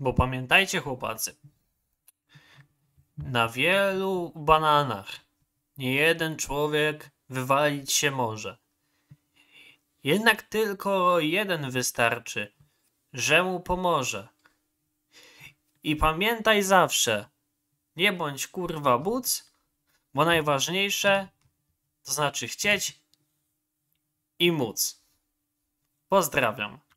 Bo pamiętajcie, chłopacy, na wielu bananach nie jeden człowiek wywalić się może. Jednak tylko jeden wystarczy, że mu pomoże. I pamiętaj zawsze, nie bądź kurwa buc, bo najważniejsze to znaczy chcieć i móc. Pozdrawiam.